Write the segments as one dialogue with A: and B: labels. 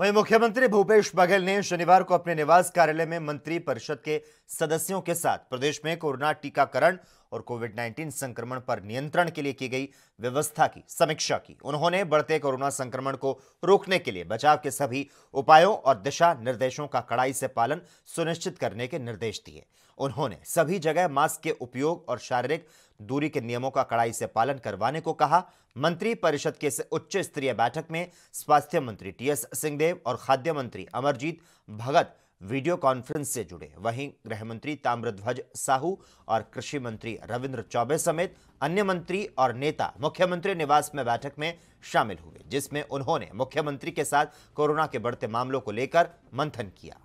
A: वहीं मुख्यमंत्री भूपेश बघेल ने शनिवार को अपने निवास कार्यालय में मंत्री परिषद के सदस्यों के साथ प्रदेश में कोरोना टीकाकरण और कोविड 19 संक्रमण पर नियंत्रण के लिए की गई व्यवस्था की समीक्षा की उन्होंने बढ़ते कोरोना संक्रमण को रोकने के लिए बचाव के सभी उपायों और दिशा निर्देशों का कड़ाई से पालन सुनिश्चित करने के निर्देश दिए उन्होंने सभी जगह मास्क के उपयोग और शारीरिक दूरी के नियमों का कड़ाई से पालन करवाने को कहा मंत्री परिषद के उच्च स्तरीय बैठक में स्वास्थ्य मंत्री टीएस सिंहदेव और खाद्य मंत्री अमरजीत भगत वीडियो कॉन्फ्रेंस से जुड़े वहीं गृह मंत्री ताम्रध्वज साहू और कृषि मंत्री रविंद्र चौबे समेत अन्य मंत्री और नेता मुख्यमंत्री निवास में बैठक में शामिल हुए जिसमें उन्होंने मुख्यमंत्री के साथ कोरोना के बढ़ते मामलों को लेकर मंथन किया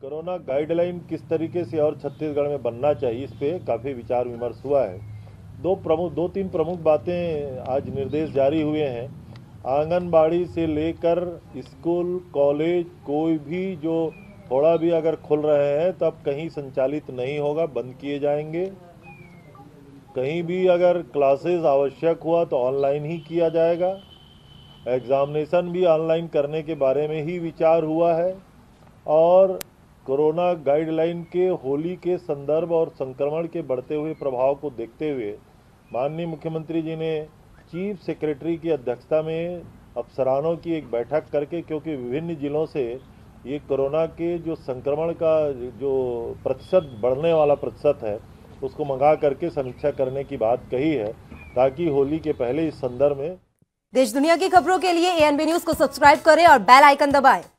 B: कोरोना गाइडलाइन किस तरीके से और छत्तीसगढ़ में बनना चाहिए इस पे काफ़ी विचार विमर्श हुआ है दो प्रमुख दो तीन प्रमुख बातें आज निर्देश जारी हुए हैं आंगनबाड़ी से लेकर स्कूल कॉलेज कोई भी जो थोड़ा भी अगर खुल रहे हैं तब कहीं संचालित नहीं होगा बंद किए जाएंगे कहीं भी अगर क्लासेस आवश्यक हुआ तो ऑनलाइन ही किया जाएगा एग्ज़ामिनेशन भी ऑनलाइन करने के बारे में ही विचार हुआ है और कोरोना गाइडलाइन के होली के संदर्भ और संक्रमण के बढ़ते हुए प्रभाव को देखते हुए माननीय मुख्यमंत्री जी ने चीफ सेक्रेटरी की अध्यक्षता में अफसरानों की एक बैठक करके क्योंकि विभिन्न जिलों से ये कोरोना के जो संक्रमण का जो प्रतिशत बढ़ने वाला प्रतिशत है उसको मंगा करके समीक्षा करने की बात कही है ताकि होली के पहले इस संदर्भ में
A: देश दुनिया की खबरों के लिए एएनबी न्यूज को सब्सक्राइब करें और बेल आइकन दबाएं